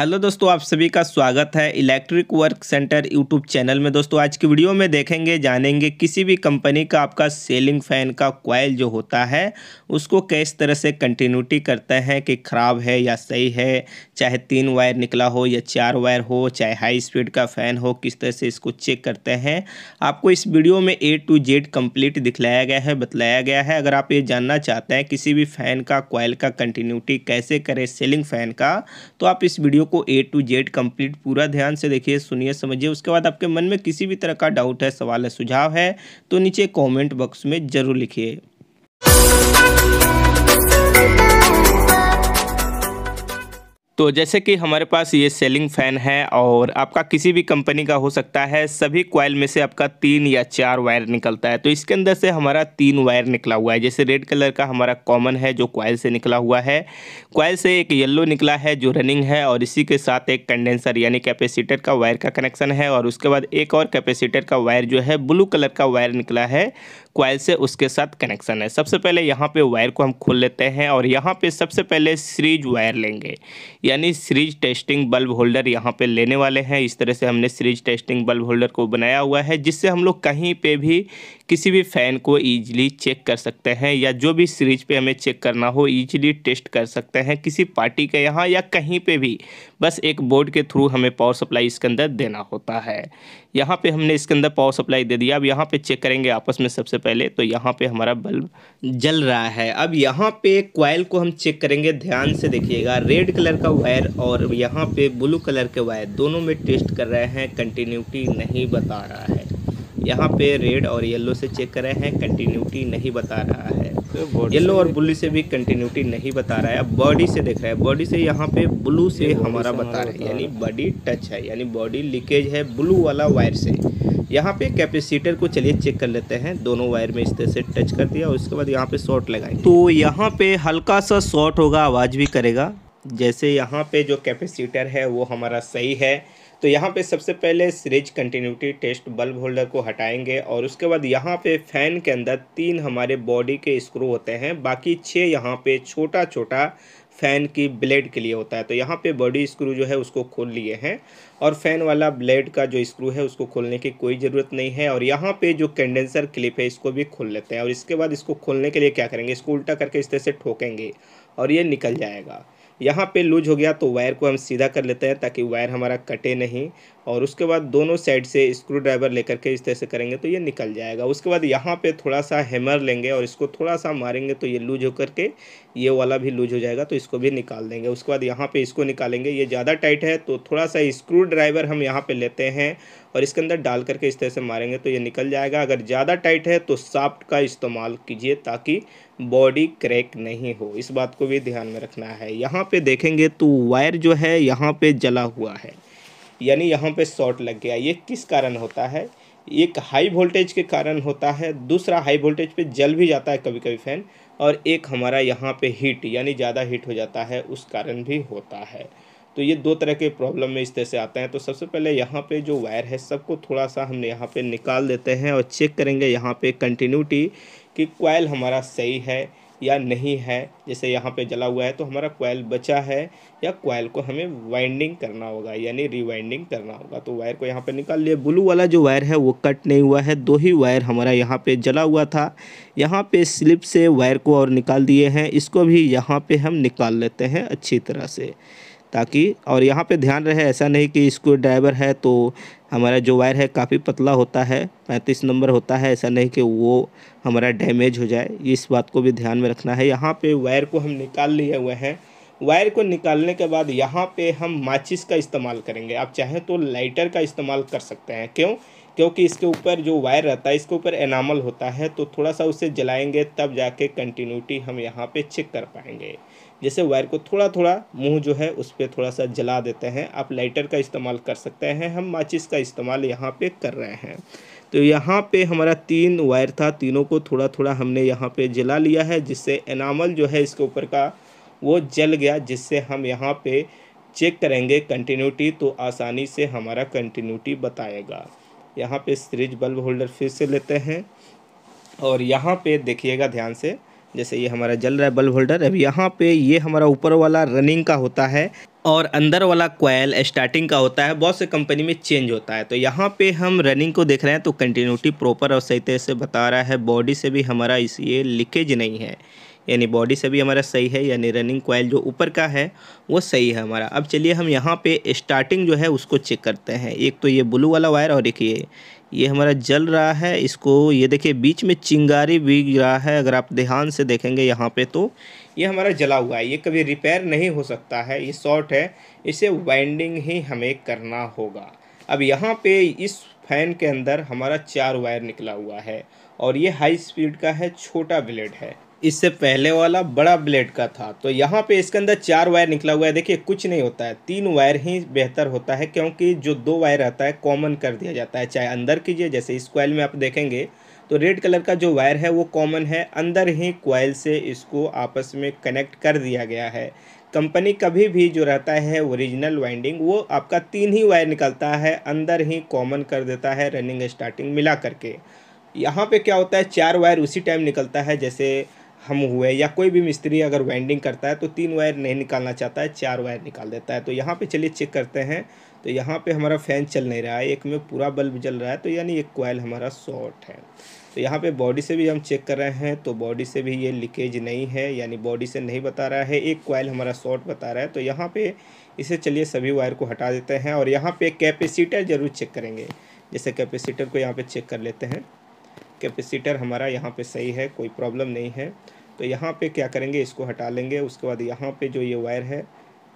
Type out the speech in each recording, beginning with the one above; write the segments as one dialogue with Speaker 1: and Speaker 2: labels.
Speaker 1: hello दोस्तों आप सभी का स्वागत है electric work centre YouTube channel में दोस्तों आज की वीडियो में देखेंगे जानेंगे किसी भी कंपनी का आपका सेलिंग फैन का क्वाइल जो होता है उसको किस तरह से कंटिन्यूटी करते हैं कि ख़राब है या सही है चाहे तीन वायर निकला हो या चार वायर हो चाहे हाई स्पीड का फ़ैन हो किस तरह से इसको चेक करते हैं आपको इस वीडियो में ए टू जेड कम्प्लीट दिखलाया गया है बतलाया गया है अगर आप ये जानना चाहते हैं किसी भी फ़ैन का क्वाइल का कंटिन्यूटी कैसे करें सेलिंग फ़ैन का तो आप इस वीडियो को ए टू जेड कंप्लीट पूरा ध्यान से देखिए सुनिए समझिए उसके बाद आपके मन में किसी भी तरह का डाउट है सवाल है सुझाव है तो नीचे कॉमेंट बॉक्स में ज़रूर लिखिए तो जैसे कि हमारे पास ये सेलिंग फ़ैन है और आपका किसी भी कंपनी का हो सकता है सभी क्वाइल में से आपका तीन या चार वायर निकलता है तो इसके अंदर से हमारा तीन वायर निकला हुआ है जैसे रेड कलर का हमारा कॉमन है जो क्वाइल से निकला हुआ है क्वाइल से एक येल्लो निकला है जो रनिंग है और इसी के साथ एक कंडेंसर यानी कैपेसिटर का वायर का कनेक्शन है और उसके बाद एक और कैपेसिटर का वायर जो है ब्लू कलर का वायर निकला है क्वाइल से उसके साथ कनेक्शन है सबसे पहले यहाँ पे वायर को हम खोल लेते हैं और यहाँ पे सबसे पहले सीरीज वायर लेंगे यानी सीरीज टेस्टिंग बल्ब होल्डर यहाँ पे लेने वाले हैं इस तरह से हमने सीरीज टेस्टिंग बल्ब होल्डर को बनाया हुआ है जिससे हम लोग कहीं पर भी किसी भी फ़ैन को ईजिली चेक कर सकते हैं या जो भी सीरीज पर हमें चेक करना हो ईजिली टेस्ट कर सकते हैं किसी पार्टी के यहाँ या कहीं पर भी बस एक बोर्ड के थ्रू हमें पावर सप्लाई इसके अंदर देना होता है यहाँ पे हमने इसके अंदर पावर सप्लाई दे दिया अब यहाँ पे चेक करेंगे आपस में सबसे पहले तो यहाँ पे हमारा बल्ब जल रहा है अब यहाँ पे क्वाइल को हम चेक करेंगे ध्यान से देखिएगा रेड कलर का वायर और यहाँ पे ब्लू कलर के वायर दोनों में टेस्ट कर रहे हैं कंटिन्यूटी नहीं बता रहा है यहाँ पे रेड और येलो से चेक कर रहे हैं कंटिन्यूटी नहीं बता रहा है येलो तो और ब्लू से भी कंटिन्यूटी नहीं बता रहा है बॉडी से देख रहा है बॉडी से यहाँ पे ब्लू से हमारा बता रहा है यानी बॉडी टच है यानी बॉडी लीकेज है ब्लू वाला वायर से यहाँ पे कैपेसिटर को चलिए चेक कर लेते हैं दोनों वायर में इस तरह से टच कर दिया और उसके बाद यहाँ पे शॉर्ट लगाएंगे तो यहाँ पे हल्का सा शॉर्ट होगा आवाज़ भी करेगा जैसे यहाँ पे जो कैपेसिटर है वो हमारा सही है तो यहाँ पे सबसे पहले series continuity test bulb holder को हटाएंगे और उसके बाद यहाँ पे फैन के अंदर तीन हमारे बॉडी के स्क्रू होते हैं बाकी छः यहाँ पे छोटा छोटा फ़ैन की ब्लेड के लिए होता है तो यहाँ पे बॉडी स्क्रू जो है उसको खोल लिए हैं और फ़ैन वाला ब्लेड का जो स्क्रू है उसको खोलने की कोई ज़रूरत नहीं है और यहाँ पे जो कंडेंसर क्लिप है इसको भी खोल लेते हैं और इसके बाद इसको खोलने के लिए क्या करेंगे इसको उल्टा करके इस तरह से ठोकेंगे और ये निकल जाएगा यहाँ पे लूज हो गया तो वायर को हम सीधा कर लेते हैं ताकि वायर हमारा कटे नहीं और उसके बाद दोनों साइड से स्क्रू ड्राइवर लेकर के इस तरह से करेंगे तो ये निकल जाएगा उसके बाद यहाँ पे थोड़ा सा हैमर लेंगे और इसको थोड़ा सा मारेंगे तो ये लूज होकर के ये वाला भी लूज हो जाएगा तो इसको भी निकाल देंगे उसके बाद यहाँ पे इसको निकालेंगे ये ज़्यादा टाइट है तो थोड़ा सा स्क्रू ड्राइवर हम यहाँ पर लेते हैं और इसके अंदर डाल करके इस तरह से मारेंगे तो ये निकल जाएगा अगर ज़्यादा टाइट है तो साफ्ट का इस्तेमाल कीजिए ताकि बॉडी क्रैक नहीं हो इस बात को भी ध्यान में रखना है यहाँ पर देखेंगे तो वायर जो है यहाँ पर जला हुआ है यानी यहाँ पे शॉर्ट लग गया ये किस कारण होता है एक हाई वोल्टेज के कारण होता है दूसरा हाई वोल्टेज पे जल भी जाता है कभी कभी फ़ैन और एक हमारा यहाँ पे हीट यानी ज़्यादा हीट हो जाता है उस कारण भी होता है तो ये दो तरह के प्रॉब्लम में इस तरह से आते हैं तो सबसे पहले यहाँ पे जो वायर है सबको थोड़ा सा हमने यहाँ पे निकाल देते हैं और चेक करेंगे यहाँ पे कंटिन्यूटी कि क्वाइल हमारा सही है या नहीं है जैसे यहाँ पे जला हुआ है तो हमारा कोयल बचा है या कोयल को हमें वाइंडिंग करना होगा यानी रिवाइंडिंग करना होगा तो वायर को यहाँ पे निकाल लिया ब्लू वाला जो वायर है वो कट नहीं हुआ है दो ही वायर हमारा यहाँ पे जला हुआ था यहाँ पे स्लिप से वायर को और निकाल दिए हैं इसको भी यहाँ पर हम निकाल लेते हैं अच्छी तरह से ताकि और यहाँ पे ध्यान रहे ऐसा नहीं कि स्क्रू ड्राइवर है तो हमारा जो वायर है काफ़ी पतला होता है पैंतीस नंबर होता है ऐसा नहीं कि वो हमारा डैमेज हो जाए इस बात को भी ध्यान में रखना है यहाँ पे वायर को हम निकाल लिए हुए हैं वायर को निकालने के बाद यहाँ पे हम माचिस का इस्तेमाल करेंगे आप चाहें तो लाइटर का इस्तेमाल कर सकते हैं क्यों क्योंकि इसके ऊपर जो वायर रहता है इसके ऊपर एनामल होता है तो थोड़ा सा उसे जलाएंगे तब जाके कंटिन्यूटी हम यहाँ पे चेक कर पाएंगे जैसे वायर को थोड़ा थोड़ा मुंह जो है उस पर थोड़ा सा जला देते हैं आप लाइटर का इस्तेमाल कर सकते हैं हम माचिस का इस्तेमाल यहाँ पे कर रहे हैं तो यहाँ पे हमारा तीन वायर था तीनों को थोड़ा थोड़ा हमने यहाँ पे जला लिया है जिससे एनामल जो है इसके ऊपर का वो जल गया जिससे हम यहाँ पर चेक करेंगे कंटिन्यूटी तो आसानी से हमारा कंटिन्यूटी बताएगा यहाँ पे सीरीज बल्ब होल्डर फिर से लेते हैं और यहाँ पे देखिएगा ध्यान से जैसे ये हमारा जल रहा है बल्ब होल्डर अब यहाँ पे ये हमारा ऊपर वाला रनिंग का होता है और अंदर वाला क्वाइल स्टार्टिंग का होता है बहुत से कंपनी में चेंज होता है तो यहाँ पे हम रनिंग को देख रहे हैं तो कंटिन्यूटी प्रॉपर और सही तरह से बता रहा है बॉडी से भी हमारा इस ये लीकेज नहीं है यानी बॉडी से भी हमारा सही है यानी रनिंग क्वाइल जो ऊपर का है वो सही है हमारा अब चलिए हम यहाँ पे स्टार्टिंग जो है उसको चेक करते हैं एक तो ये ब्लू वाला वायर और एक ये ये हमारा जल रहा है इसको ये देखिए बीच में चिंगारी बिग रहा है अगर आप ध्यान से देखेंगे यहाँ पे तो ये हमारा जला हुआ है ये कभी रिपेयर नहीं हो सकता है ये शॉर्ट है इसे वाइंडिंग ही हमें करना होगा अब यहाँ पे इस फैन के अंदर हमारा चार वायर निकला हुआ है और ये हाई स्पीड का है छोटा ब्लेड है इससे पहले वाला बड़ा ब्लेड का था तो यहाँ पे इसके अंदर चार वायर निकला हुआ है देखिए कुछ नहीं होता है तीन वायर ही बेहतर होता है क्योंकि जो दो वायर रहता है कॉमन कर दिया जाता है चाहे अंदर कीजिए जैसे इस क्वाइल में आप देखेंगे तो रेड कलर का जो वायर है वो कॉमन है अंदर ही क्वाइल से इसको आपस में कनेक्ट कर दिया गया है कंपनी कभी भी जो रहता है ओरिजिनल वाइंडिंग वो आपका तीन ही वायर निकलता है अंदर ही कॉमन कर देता है रनिंग स्टार्टिंग मिला करके यहाँ पे क्या होता है चार वायर उसी टाइम निकलता है जैसे हम हुए या कोई भी मिस्त्री अगर वाइंडिंग करता है तो तीन वायर नहीं निकालना चाहता है चार वायर निकाल देता है तो यहाँ पे चलिए चेक करते हैं तो यहाँ पे हमारा फ़ैन चल नहीं रहा है एक में पूरा बल्ब जल रहा है तो यानी एक कोयल हमारा शॉर्ट है तो यहाँ पे बॉडी से भी हम चेक कर रहे हैं तो बॉडी से भी ये लीकेज नहीं है यानी बॉडी से नहीं बता रहा है एक कोयल हमारा शॉर्ट बता रहा है तो यहाँ पर इसे चलिए सभी वायर को हटा देते हैं और यहाँ पर कैपेसिटर ज़रूर चेक करेंगे जैसे कैपेसिटर को यहाँ पर चेक कर लेते हैं कैपेसिटर हमारा यहाँ पे सही है कोई प्रॉब्लम नहीं है तो यहाँ पे क्या करेंगे इसको हटा लेंगे उसके बाद यहाँ पे जो ये वायर है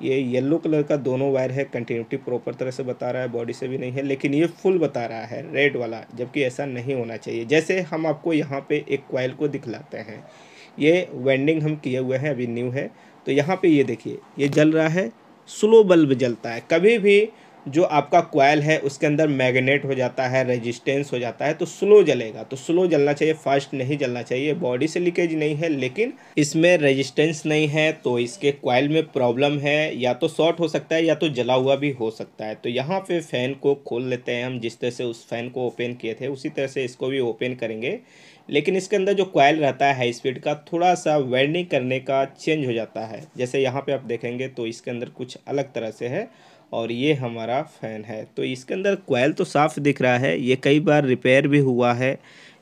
Speaker 1: ये येलो कलर का दोनों वायर है कंटिन्यूटी प्रॉपर तरह से बता रहा है बॉडी से भी नहीं है लेकिन ये फुल बता रहा है रेड वाला जबकि ऐसा नहीं होना चाहिए जैसे हम आपको यहाँ पर एक क्वाइल को दिखलाते हैं ये वेंडिंग हम किए हुए हैं अभी न्यू है तो यहाँ पर ये देखिए ये जल रहा है स्लो बल्ब जलता है कभी भी जो आपका कोयल है उसके अंदर मैग्नेट हो जाता है रेजिस्टेंस हो जाता है तो स्लो जलेगा तो स्लो जलना चाहिए फास्ट नहीं जलना चाहिए बॉडी से लीकेज नहीं है लेकिन इसमें रेजिस्टेंस नहीं है तो इसके कोयल में प्रॉब्लम है या तो शॉर्ट हो सकता है या तो जला हुआ भी हो सकता है तो यहाँ पे फ़ैन को खोल लेते हैं हम जिस तरह से उस फ़ैन को ओपन किए थे उसी तरह से इसको भी ओपन करेंगे लेकिन इसके अंदर जो कोयल रहता है हाई स्पीड का थोड़ा सा वेल्डिंग करने का चेंज हो जाता है जैसे यहाँ पे आप देखेंगे तो इसके अंदर कुछ अलग तरह से है और ये हमारा फ़ैन है तो इसके अंदर कोयल तो साफ़ दिख रहा है ये कई बार रिपेयर भी हुआ है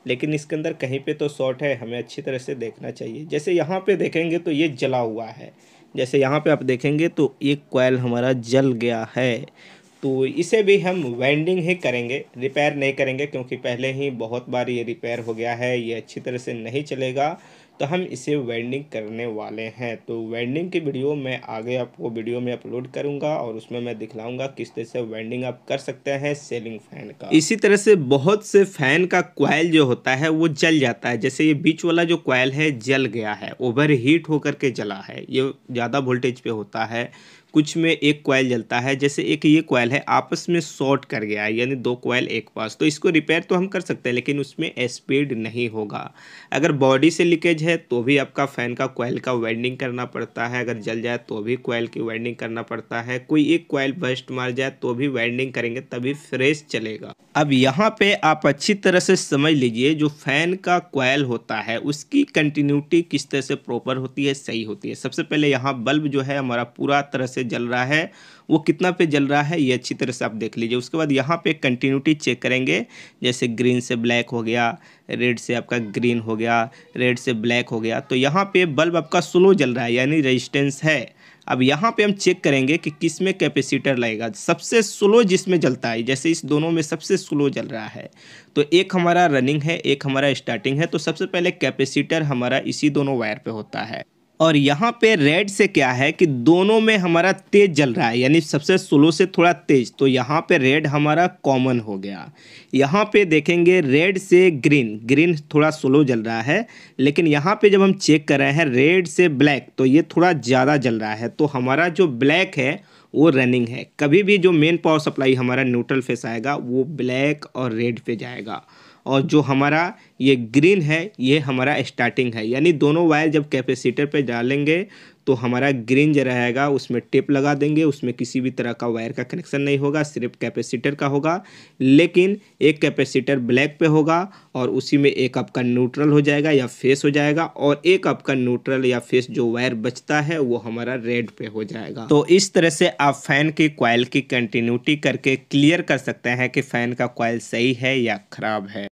Speaker 1: लेकिन इसके अंदर कहीं पे तो शॉर्ट है हमें अच्छी तरह से देखना चाहिए जैसे यहाँ पे देखेंगे तो ये जला हुआ है जैसे यहाँ पे आप देखेंगे तो ये कोयल हमारा जल गया है तो इसे भी हम वेंडिंग ही करेंगे रिपेयर नहीं करेंगे क्योंकि पहले ही बहुत बार ये रिपेयर हो गया है ये अच्छी तरह से नहीं चलेगा तो हम इसे वेंडिंग करने वाले हैं तो वेंडिंग की वीडियो मैं आगे आपको वीडियो में अपलोड करूंगा और उसमें मैं दिखलाऊंगा किस तरह से वेंडिंग आप कर सकते हैं सेलिंग फैन का इसी तरह से बहुत से फैन का क्वाइल जो होता है वो जल जाता है जैसे ये बीच वाला जो क्वाइल है जल गया है ओवर हीट होकर के जला है ये ज़्यादा वोल्टेज पे होता है कुछ में एक क्वाइल जलता है जैसे एक ये क्वाइल है आपस में शॉर्ट कर गया है यानी दो कोयल एक पास तो इसको रिपेयर तो हम कर सकते हैं लेकिन उसमें स्पीड नहीं होगा अगर बॉडी से लीकेज है तो भी आपका फ़ैन का कोयल का वाइंडिंग करना पड़ता है अगर जल जाए तो भी कोयल की वाइंडिंग करना पड़ता है कोई एक कोयल बस्ट मार जाए तो भी वाइंडिंग करेंगे तभी फ्रेश चलेगा अब यहाँ पे आप अच्छी तरह से समझ लीजिए जो फैन का कोयल होता है उसकी कंटिन्यूटी किस तरह से प्रॉपर होती है सही होती है सबसे पहले यहाँ बल्ब जो है हमारा पूरा तरह से जल रहा है वो कितना पे जल रहा है ये अच्छी तरह से आप देख लीजिए उसके बाद यहाँ पे कंटिन्यूटी चेक करेंगे जैसे ग्रीन से ब्लैक हो गया रेड से आपका ग्रीन हो गया रेड से ब्लैक हो गया तो यहाँ पे बल्ब आपका स्लो जल रहा है यानी रजिस्टेंस है अब यहाँ पे हम चेक करेंगे कि किस में कैपेसिटर लगेगा सबसे स्लो जिसमें जलता है जैसे इस दोनों में सबसे स्लो जल रहा है तो एक हमारा रनिंग है एक हमारा स्टार्टिंग है तो सबसे पहले कैपेसिटर हमारा इसी दोनों वायर पे होता है और यहाँ पे रेड से क्या है कि दोनों में हमारा तेज जल रहा है यानी सबसे स्लो से थोड़ा तेज तो यहाँ पे रेड हमारा कॉमन हो गया यहाँ पे देखेंगे रेड से ग्रीन ग्रीन थोड़ा स्लो जल रहा है लेकिन यहाँ पे जब हम चेक कर रहे हैं रेड से ब्लैक तो ये थोड़ा ज़्यादा जल रहा है तो हमारा जो ब्लैक है वो रनिंग है कभी भी जो मेन पावर सप्लाई हमारा न्यूट्रल फेस आएगा वो ब्लैक और रेड पे जाएगा और जो हमारा ये ग्रीन है ये हमारा स्टार्टिंग है यानी दोनों वायर जब कैपेसिटर पे डालेंगे तो हमारा ग्रीन जो रहेगा उसमें टेप लगा देंगे उसमें किसी भी तरह का वायर का कनेक्शन नहीं होगा सिर्फ कैपेसिटर का होगा लेकिन एक कैपेसिटर ब्लैक पे होगा और उसी में एक आपका न्यूट्रल हो जाएगा या फेस हो जाएगा और एक आपका न्यूट्रल या फेस जो वायर बचता है वो हमारा रेड पे हो जाएगा तो इस तरह से आप फैन की क्वाइल की कंटिन्यूटी करके क्लियर कर सकते हैं कि फ़ैन का क्वाइल सही है या खराब है